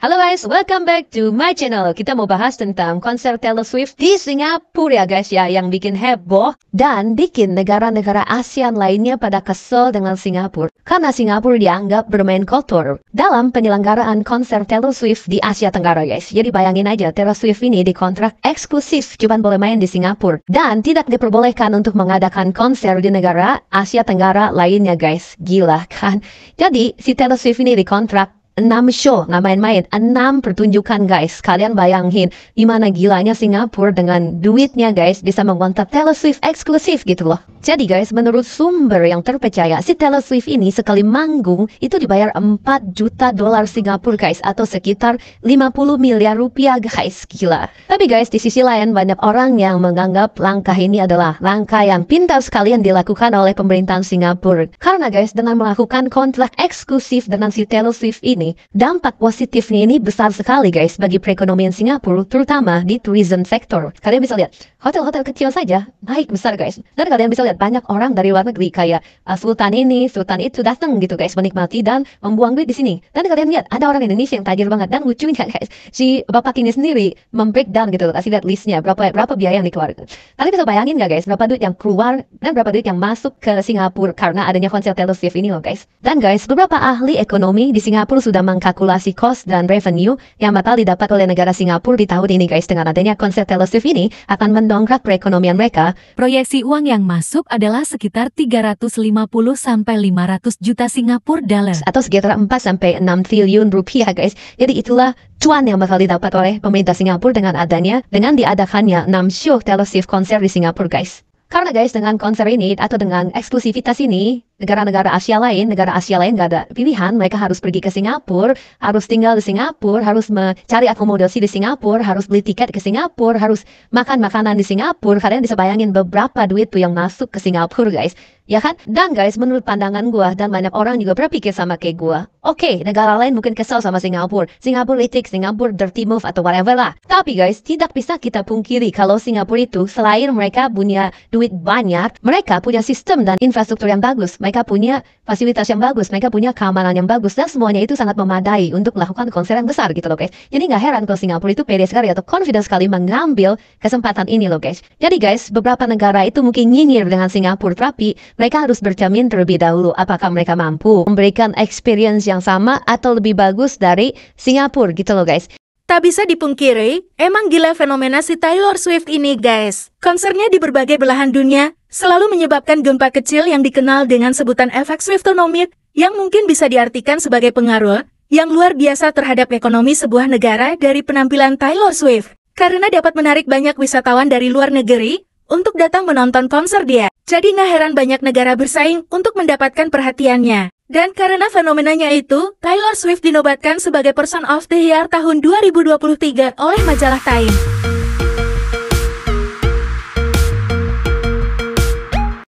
Halo guys, welcome back to my channel. Kita mau bahas tentang konser Taylor Swift di Singapura ya guys ya, yang bikin heboh dan bikin negara-negara ASEAN lainnya pada kesel dengan Singapura. Karena Singapura dianggap bermain kotor dalam penyelenggaraan konser Taylor Swift di Asia Tenggara guys. Jadi bayangin aja, Taylor Swift ini dikontrak eksklusif cuma boleh main di Singapura dan tidak diperbolehkan untuk mengadakan konser di negara Asia Tenggara lainnya guys. Gila kan? Jadi si Taylor Swift ini dikontrak 6 show, nggak main-main, 6 pertunjukan guys. Kalian bayangin gimana gilanya Singapura dengan duitnya guys bisa mengontak Taylor Swift eksklusif gitu loh. Jadi guys, menurut sumber yang terpercaya, si Taylor Swift ini sekali manggung itu dibayar 4 juta dolar Singapura guys atau sekitar 50 miliar rupiah guys, gila. Tapi guys, di sisi lain banyak orang yang menganggap langkah ini adalah langkah yang pintar sekali yang dilakukan oleh pemerintahan Singapura. Karena guys, dengan melakukan kontrak eksklusif dengan si Taylor Swift ini, dampak positifnya ini besar sekali guys bagi perekonomian Singapura, terutama di tourism sector. Kalian bisa lihat, hotel-hotel kecil saja naik besar guys. Dan kalian bisa lihat lihat banyak orang dari luar negeri kayak uh, sultan ini, sultan itu datang gitu guys menikmati dan membuang duit di sini. Dan kalian lihat ada orang Indonesia yang tajir banget dan lucu kan guys. Si bapak ini sendiri membreakdown gitu loh, kasih lihat listnya berapa berapa biaya yang dikeluarkan. Kalian bisa bayangin nggak guys berapa duit yang keluar dan berapa duit yang masuk ke Singapura karena adanya konser Taylor Swift ini loh guys. Dan guys beberapa ahli ekonomi di Singapura sudah mengkalkulasi cost dan revenue yang bakal didapat oleh negara Singapura di tahun ini guys dengan adanya konser Taylor Swift ini akan mendongkrak perekonomian mereka. Proyeksi uang yang masuk masuk adalah sekitar 350 sampai 500 juta Singapura dollar atau sekitar 4 sampai 6 triliun rupiah guys. Jadi itulah cuan yang bakal didapat oleh pemerintah Singapura dengan adanya dengan diadakannya 6 show televisif konser di Singapura guys. Karena guys dengan konser ini atau dengan eksklusivitas ini negara-negara Asia lain, negara Asia lain nggak ada pilihan, mereka harus pergi ke Singapura, harus tinggal di Singapura, harus mencari akomodasi di Singapura, harus beli tiket ke Singapura, harus makan makanan di Singapura. Kalian bisa bayangin beberapa duit tuh yang masuk ke Singapura, guys. Ya kan? Dan guys, menurut pandangan gua dan banyak orang juga berpikir sama kayak gua. Oke, okay, negara lain mungkin kesel sama Singapura. Singapura litik, Singapura dirty move atau whatever lah. Tapi guys, tidak bisa kita pungkiri kalau Singapura itu selain mereka punya duit banyak, mereka punya sistem dan infrastruktur yang bagus mereka punya fasilitas yang bagus, mereka punya keamanan yang bagus, dan semuanya itu sangat memadai untuk melakukan konser yang besar gitu loh guys. Jadi nggak heran kalau Singapura itu pede sekali atau confident sekali mengambil kesempatan ini loh guys. Jadi guys, beberapa negara itu mungkin nyinyir dengan Singapura, tapi mereka harus berjamin terlebih dahulu apakah mereka mampu memberikan experience yang sama atau lebih bagus dari Singapura gitu loh guys. Tak bisa dipungkiri, emang gila fenomena si Taylor Swift ini guys. Konsernya di berbagai belahan dunia, selalu menyebabkan gempa kecil yang dikenal dengan sebutan efek Swiftonomic, yang mungkin bisa diartikan sebagai pengaruh, yang luar biasa terhadap ekonomi sebuah negara dari penampilan Taylor Swift. Karena dapat menarik banyak wisatawan dari luar negeri, untuk datang menonton konser dia. Jadi nggak heran banyak negara bersaing untuk mendapatkan perhatiannya. Dan karena fenomenanya itu, Taylor Swift dinobatkan sebagai Person of the Year tahun 2023 oleh majalah Time.